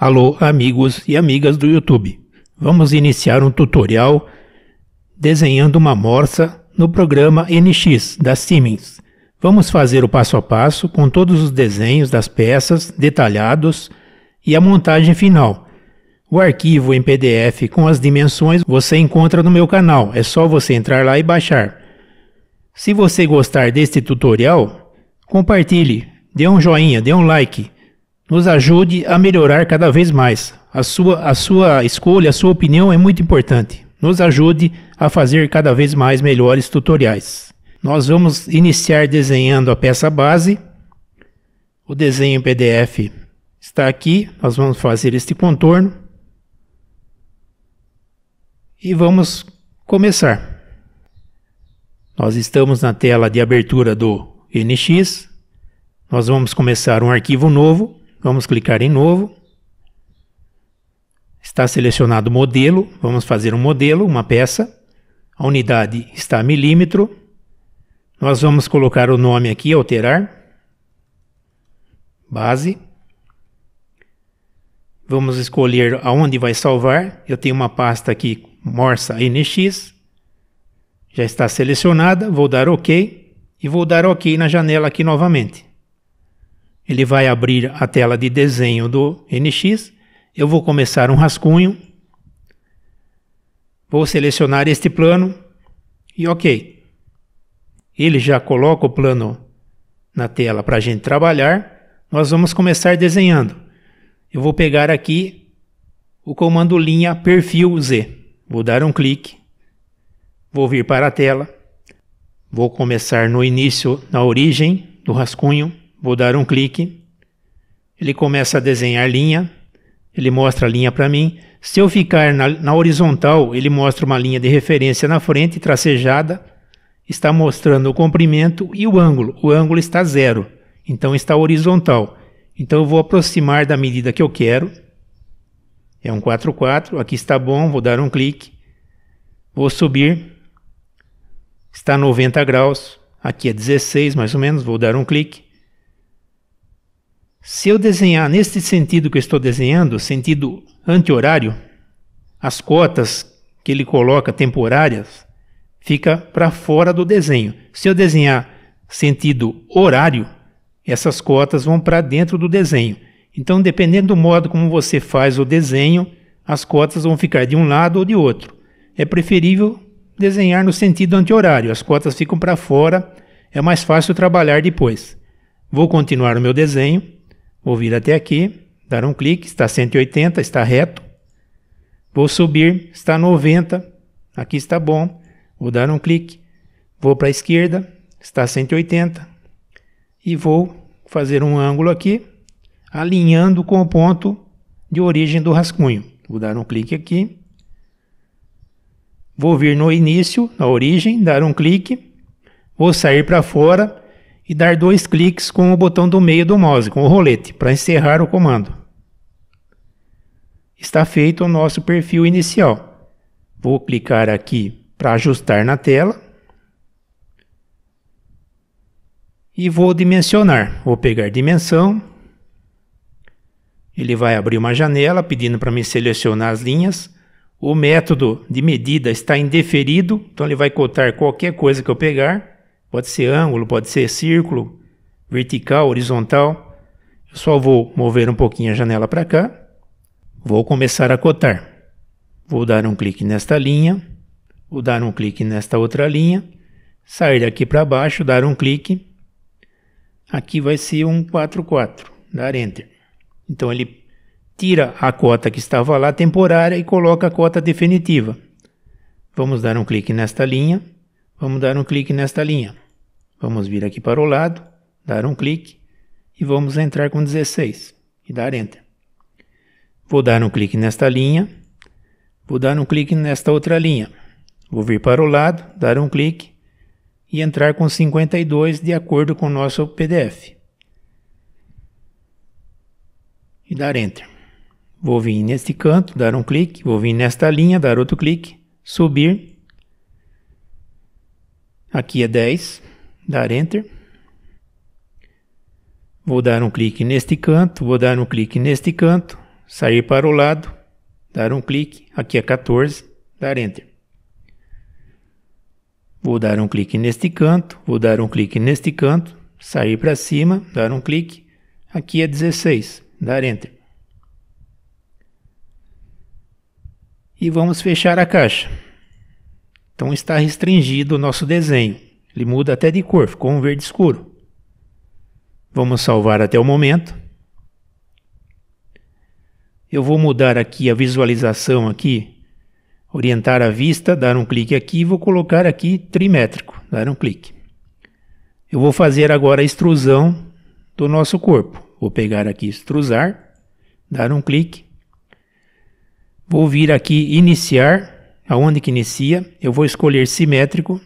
Alô, amigos e amigas do YouTube. Vamos iniciar um tutorial desenhando uma morsa no programa NX da Siemens. Vamos fazer o passo a passo com todos os desenhos das peças detalhados e a montagem final. O arquivo em PDF com as dimensões você encontra no meu canal, é só você entrar lá e baixar. Se você gostar deste tutorial, compartilhe, dê um joinha, dê um like nos ajude a melhorar cada vez mais. A sua, a sua escolha, a sua opinião é muito importante. Nos ajude a fazer cada vez mais melhores tutoriais. Nós vamos iniciar desenhando a peça base. O desenho em PDF está aqui. Nós vamos fazer este contorno. E vamos começar. Nós estamos na tela de abertura do NX. Nós vamos começar um arquivo novo Vamos clicar em novo. Está selecionado o modelo, vamos fazer um modelo, uma peça. A unidade está a milímetro. Nós vamos colocar o nome aqui, alterar. Base. Vamos escolher aonde vai salvar. Eu tenho uma pasta aqui, Morsa NX. Já está selecionada, vou dar OK e vou dar OK na janela aqui novamente. Ele vai abrir a tela de desenho do NX. Eu vou começar um rascunho. Vou selecionar este plano e OK. Ele já coloca o plano na tela para a gente trabalhar. Nós vamos começar desenhando. Eu vou pegar aqui o comando linha perfil Z. Vou dar um clique. Vou vir para a tela. Vou começar no início, na origem do rascunho. Vou dar um clique. Ele começa a desenhar linha. Ele mostra a linha para mim. Se eu ficar na, na, horizontal, ele mostra uma linha de referência na frente, tracejada. Está mostrando o comprimento e o ângulo. O ângulo está zero, então está horizontal. Então eu vou aproximar da medida que eu quero. É um 4,4. Aqui está bom, vou dar um clique. Vou subir. Está 90 graus. Aqui é 16 mais ou menos, vou dar um clique. Se eu desenhar neste sentido que eu estou desenhando, sentido anti-horário, as cotas que ele coloca temporárias fica para fora do desenho. Se eu desenhar sentido horário, essas cotas vão para dentro do desenho. Então, dependendo do modo como você faz o desenho, as cotas vão ficar de um lado ou de outro. É preferível desenhar no sentido anti-horário, as cotas ficam para fora, é mais fácil trabalhar depois. Vou continuar o meu desenho. Vou vir até aqui, dar um clique, está 180, está reto. Vou subir, está 90, aqui está bom. Vou dar um clique, vou para a esquerda, está 180. E vou fazer um ângulo aqui, alinhando com o ponto de origem do rascunho. Vou dar um clique aqui. Vou vir no início, na origem, dar um clique. Vou sair para fora e dar dois cliques com o botão do meio do mouse, com o rolete, para encerrar o comando. Está feito o nosso perfil inicial. Vou clicar aqui para ajustar na tela. E vou dimensionar. Vou pegar dimensão. Ele vai abrir uma janela pedindo para me selecionar as linhas. O método de medida está indeferido, então ele vai cotar qualquer coisa que eu pegar. Pode ser ângulo, pode ser círculo, vertical, horizontal. Eu só vou mover um pouquinho a janela para cá. Vou começar a cotar. Vou dar um clique nesta linha, vou dar um clique nesta outra linha, sair daqui para baixo, dar um clique. Aqui vai ser um 44, dar enter. Então ele tira a cota que estava lá temporária e coloca a cota definitiva. Vamos dar um clique nesta linha. Vamos dar um clique nesta linha. Vamos vir aqui para o lado, dar um clique e vamos entrar com 16 e dar Enter. Vou dar um clique nesta linha, vou dar um clique nesta outra linha. Vou vir para o lado, dar um clique e entrar com 52 de acordo com o nosso PDF. E dar Enter. Vou vir neste canto, dar um clique, vou vir nesta linha, dar outro clique, subir Aqui é 10, dar Enter. Vou dar um clique neste canto, vou dar um clique neste canto, sair para o lado, dar um clique, aqui é 14, dar Enter. Vou dar um clique neste canto, vou dar um clique neste canto, sair para cima, dar um clique, aqui é 16, dar Enter. E vamos fechar a caixa. Então está restringido o nosso desenho. Ele muda até de cor, ficou um verde escuro. Vamos salvar até o momento. Eu vou mudar aqui a visualização aqui, orientar a vista, dar um clique aqui e vou colocar aqui trimétrico, dar um clique. Eu vou fazer agora a extrusão do nosso corpo. Vou pegar aqui extrusar, dar um clique. Vou vir aqui iniciar aonde que inicia, eu vou escolher simétrico.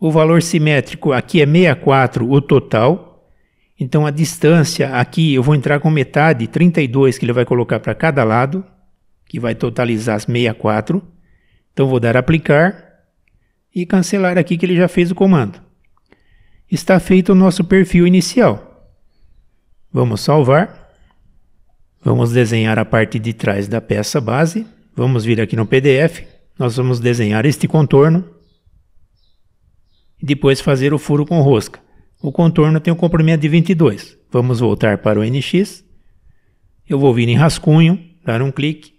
O valor simétrico aqui é 64 o total. Então a distância aqui eu vou entrar com metade, 32 que ele vai colocar para cada lado, que vai totalizar 64. Então vou dar aplicar e cancelar aqui que ele já fez o comando. Está feito o nosso perfil inicial. Vamos salvar. Vamos desenhar a parte de trás da peça base. Vamos vir aqui no PDF, nós vamos desenhar este contorno e depois fazer o furo com rosca. O contorno tem um comprimento de 22. Vamos voltar para o NX. Eu vou vir em rascunho, dar um clique.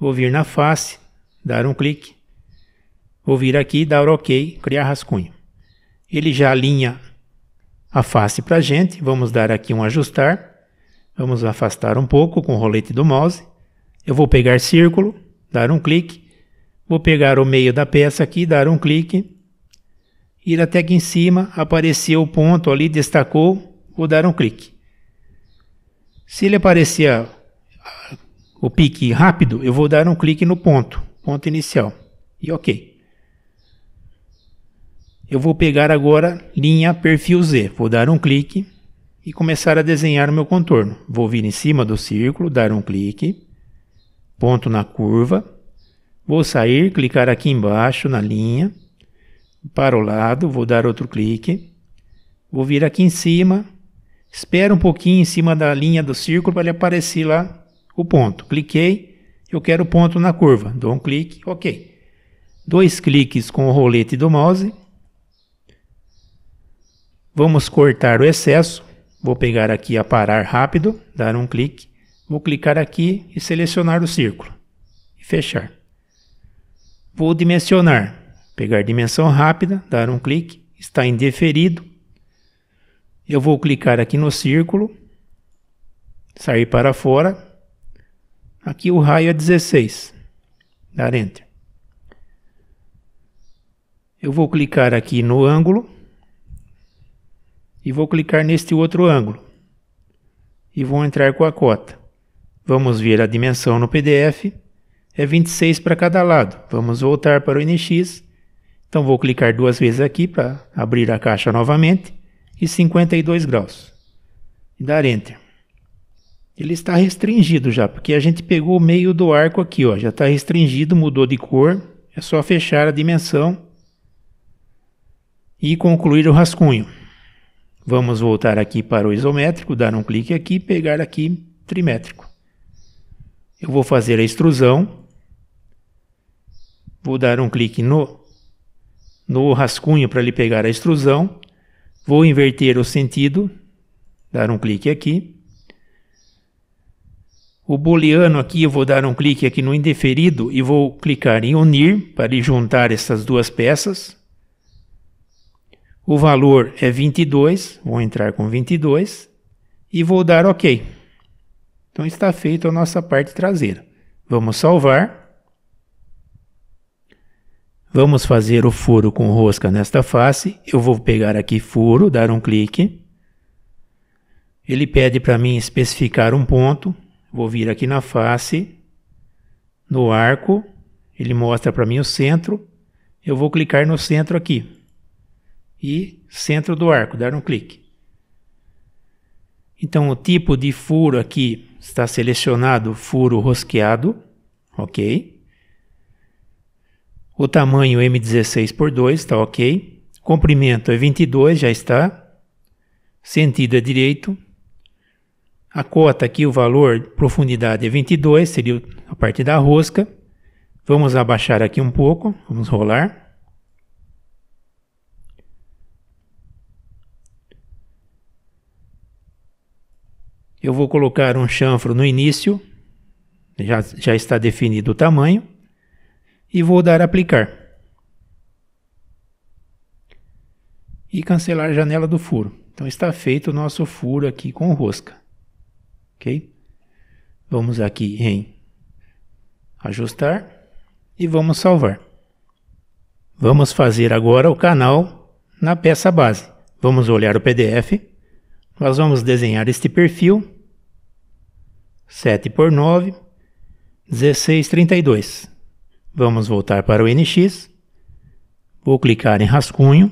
Vou vir na face, dar um clique. Vou vir aqui, dar OK, criar rascunho. Ele já alinha a face para a gente. Vamos dar aqui um ajustar. Vamos afastar um pouco com o rolete do mouse. Eu vou pegar círculo, dar um clique. Vou pegar o meio da peça aqui, dar um clique, ir até aqui em cima, apareceu o ponto ali, destacou, vou dar um clique. Se ele aparecer ah, o pique rápido, eu vou dar um clique no ponto, ponto inicial. E ok. Eu vou pegar agora linha perfil Z, vou dar um clique e começar a desenhar o meu contorno. Vou vir em cima do círculo, dar um clique ponto na curva, vou sair, clicar aqui embaixo na linha, para o lado, vou dar outro clique, vou vir aqui em cima, espero um pouquinho em cima da linha do círculo para ele aparecer lá o ponto. Cliquei, eu quero o ponto na curva, dou um clique, ok. Dois cliques com o rolete do mouse. Vamos cortar o excesso, vou pegar aqui a parar rápido, dar um clique Vou clicar aqui e selecionar o círculo. E fechar. Vou dimensionar. Pegar dimensão rápida, dar um clique. Está em deferido. Eu vou clicar aqui no círculo. Sair para fora. Aqui o raio é 16. Dar Enter. Eu vou clicar aqui no ângulo. E vou clicar neste outro ângulo. E vou entrar com a cota. Vamos ver a dimensão no PDF. É 26 para cada lado. Vamos voltar para o NX. Então vou clicar duas vezes aqui para abrir a caixa novamente. E 52 graus. dar Enter. Ele está restringido já, porque a gente pegou o meio do arco aqui, ó, já está restringido, mudou de cor. É só fechar a dimensão e concluir o rascunho. Vamos voltar aqui para o isométrico, dar um clique aqui e pegar aqui trimétrico. Eu vou fazer a extrusão. Vou dar um clique no, no rascunho para ele pegar a extrusão. Vou inverter o sentido. Dar um clique aqui. O booleano aqui, eu vou dar um clique aqui no indeferido e vou clicar em unir para juntar essas duas peças. O valor é 22, vou entrar com 22 e vou dar OK. Então está feita a nossa parte traseira. Vamos salvar. Vamos fazer o furo com rosca nesta face. Eu vou pegar aqui furo, dar um clique. Ele pede para mim especificar um ponto. Vou vir aqui na face, no arco. Ele mostra para mim o centro. Eu vou clicar no centro aqui. E centro do arco, dar um clique. Então o tipo de furo aqui Está selecionado furo rosqueado, ok. O tamanho M16 por 2 está ok. Comprimento é 22, já está. Sentido é direito. A cota aqui, o valor, profundidade é 22, seria a parte da rosca. Vamos abaixar aqui um pouco, vamos rolar. Eu vou colocar um chanfro no início, já, já está definido o tamanho, e vou dar aplicar. E cancelar a janela do furo. Então está feito o nosso furo aqui com rosca. Ok? Vamos aqui em ajustar e vamos salvar. Vamos fazer agora o canal na peça base. Vamos olhar o PDF nós vamos desenhar este perfil, 7 por 9, 16, 32. Vamos voltar para o NX, vou clicar em rascunho,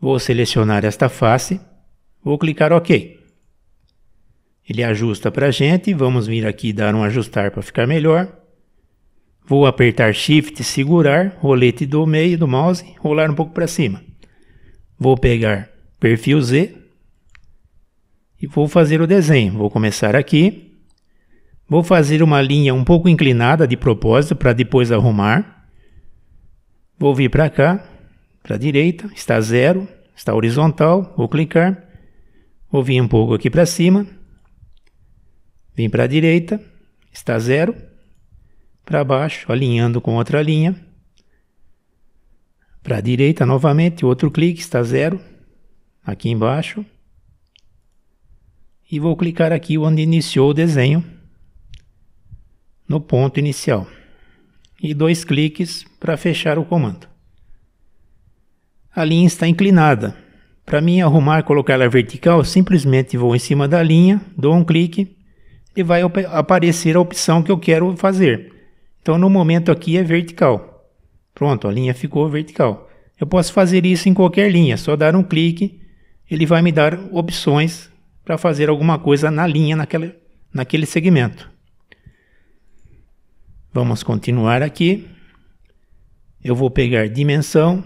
vou selecionar esta face, vou clicar OK. Ele ajusta para a gente, vamos vir aqui dar um ajustar para ficar melhor. Vou apertar Shift, segurar, rolete do meio do mouse, rolar um pouco para cima. Vou pegar perfil Z, e vou fazer o desenho. Vou começar aqui. Vou fazer uma linha um pouco inclinada de propósito para depois arrumar. Vou vir para cá, para a direita, está zero, está horizontal, vou clicar. Vou vir um pouco aqui para cima. Vim para a direita, está zero. Para baixo, alinhando com outra linha. Para a direita novamente, outro clique, está zero. Aqui embaixo, e vou clicar aqui onde iniciou o desenho no ponto inicial e dois cliques para fechar o comando. A linha está inclinada. Para mim arrumar colocar ela vertical, simplesmente vou em cima da linha, dou um clique e vai aparecer a opção que eu quero fazer. Então no momento aqui é vertical. Pronto, a linha ficou vertical. Eu posso fazer isso em qualquer linha, só dar um clique, ele vai me dar opções para fazer alguma coisa na linha, naquele, naquele segmento. Vamos continuar aqui. Eu vou pegar dimensão.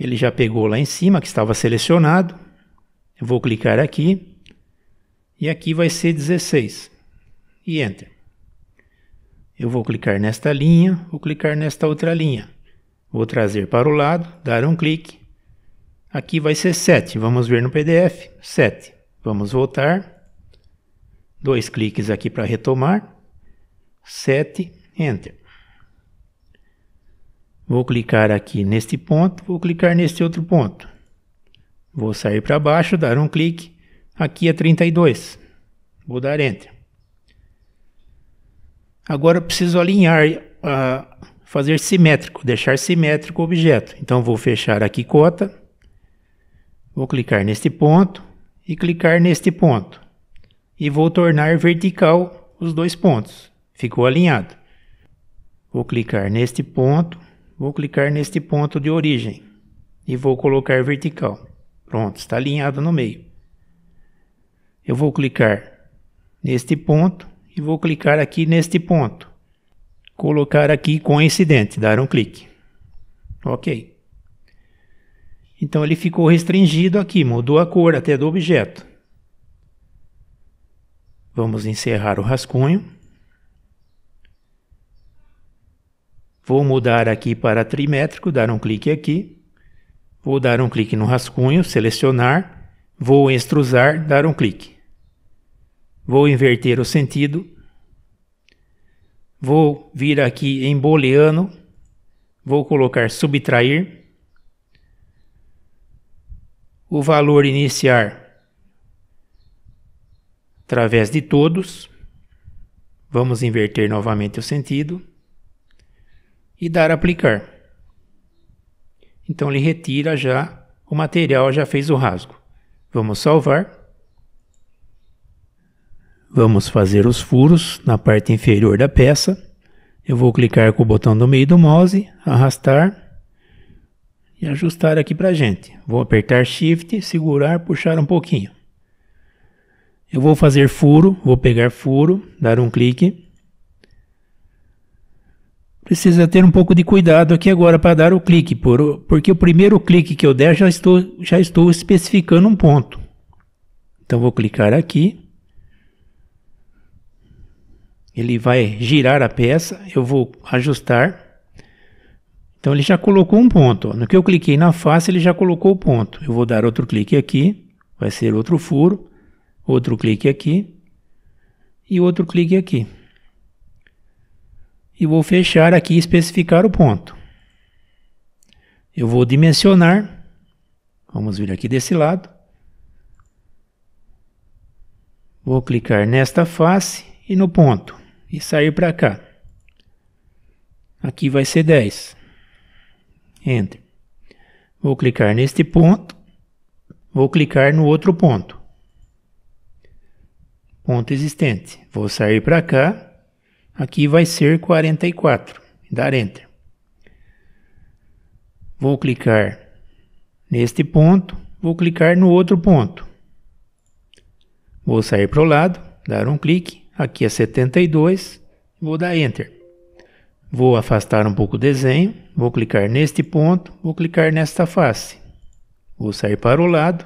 Ele já pegou lá em cima, que estava selecionado. Eu vou clicar aqui. E aqui vai ser 16. E Enter. Eu vou clicar nesta linha, vou clicar nesta outra linha. Vou trazer para o lado, dar um clique Aqui vai ser 7. Vamos ver no PDF. 7. Vamos voltar. Dois cliques aqui para retomar. 7. Enter. Vou clicar aqui neste ponto. Vou clicar neste outro ponto. Vou sair para baixo, dar um clique. Aqui é 32. Vou dar Enter. Agora eu preciso alinhar, uh, fazer simétrico, deixar simétrico o objeto. Então vou fechar aqui cota Vou clicar neste ponto e clicar neste ponto. E vou tornar vertical os dois pontos. Ficou alinhado. Vou clicar neste ponto, vou clicar neste ponto de origem e vou colocar vertical. Pronto, está alinhado no meio. Eu vou clicar neste ponto e vou clicar aqui neste ponto. Colocar aqui coincidente, dar um clique. Ok. Então ele ficou restringido aqui, mudou a cor até do objeto. Vamos encerrar o rascunho. Vou mudar aqui para trimétrico, dar um clique aqui. Vou dar um clique no rascunho, selecionar. Vou extrusar, dar um clique. Vou inverter o sentido. Vou vir aqui em booleano. Vou colocar subtrair o valor iniciar através de todos. Vamos inverter novamente o sentido e dar aplicar. Então ele retira já o material, já fez o rasgo. Vamos salvar. Vamos fazer os furos na parte inferior da peça. Eu vou clicar com o botão do meio do mouse, arrastar e ajustar aqui para gente. Vou apertar Shift, segurar, puxar um pouquinho. Eu vou fazer furo, vou pegar furo, dar um clique. Precisa ter um pouco de cuidado aqui agora para dar o clique, por, porque o primeiro clique que eu der já estou, já estou especificando um ponto. Então vou clicar aqui. Ele vai girar a peça, eu vou ajustar. Então ele já colocou um ponto. No que eu cliquei na face, ele já colocou o ponto. Eu vou dar outro clique aqui, vai ser outro furo, outro clique aqui e outro clique aqui. E vou fechar aqui e especificar o ponto. Eu vou dimensionar, vamos vir aqui desse lado. Vou clicar nesta face e no ponto e sair para cá. Aqui vai ser 10. Enter. Vou clicar neste ponto, vou clicar no outro ponto. Ponto existente. Vou sair para cá, aqui vai ser 44, dar Enter. Vou clicar neste ponto, vou clicar no outro ponto. Vou sair para o lado, dar um clique, aqui é 72, vou dar Enter. Vou afastar um pouco o desenho, vou clicar neste ponto, vou clicar nesta face. Vou sair para o lado,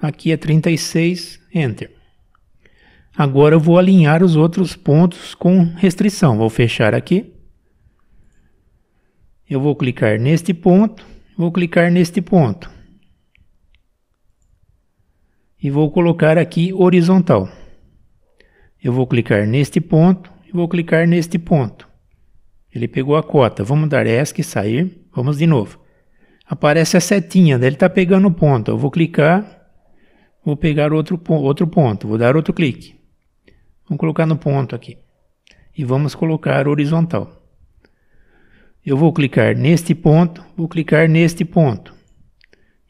aqui é 36, Enter. Agora eu vou alinhar os outros pontos com restrição. Vou fechar aqui. Eu vou clicar neste ponto, vou clicar neste ponto. E vou colocar aqui horizontal. Eu vou clicar neste ponto e vou clicar neste ponto. Ele pegou a cota. Vamos dar ESC, e sair. Vamos de novo. Aparece a setinha, né? ele está pegando o ponto. Eu vou clicar, vou pegar outro, outro ponto, vou dar outro clique. Vamos colocar no ponto aqui. E vamos colocar horizontal. Eu vou clicar neste ponto, vou clicar neste ponto.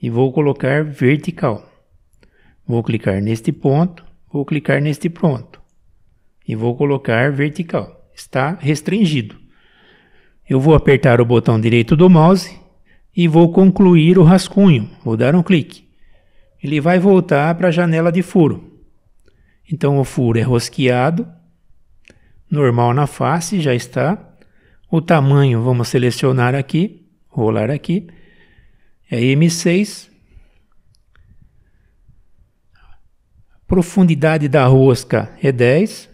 E vou colocar vertical. Vou clicar neste ponto, vou clicar neste ponto. E vou colocar vertical. Está restringido. Eu vou apertar o botão direito do mouse e vou concluir o rascunho. Vou dar um clique. Ele vai voltar para a janela de furo. Então o furo é rosqueado, normal na face, já está. O tamanho vamos selecionar aqui, rolar aqui, é M6. Profundidade da rosca é 10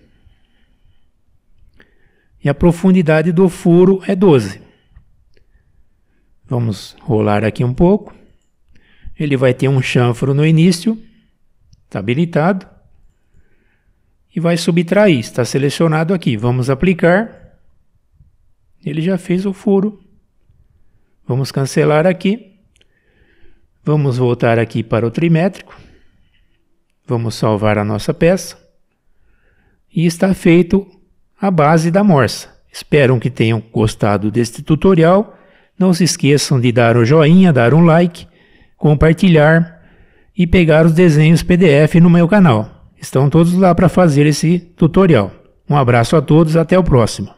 e a profundidade do furo é 12. Vamos rolar aqui um pouco. Ele vai ter um chanfro no início, está habilitado, e vai subtrair, está selecionado aqui. Vamos aplicar. Ele já fez o furo. Vamos cancelar aqui. Vamos voltar aqui para o trimétrico. Vamos salvar a nossa peça. E está feito a base da morsa. Espero que tenham gostado deste tutorial. Não se esqueçam de dar o um joinha, dar um like, compartilhar e pegar os desenhos PDF no meu canal. Estão todos lá para fazer esse tutorial. Um abraço a todos, até o próximo.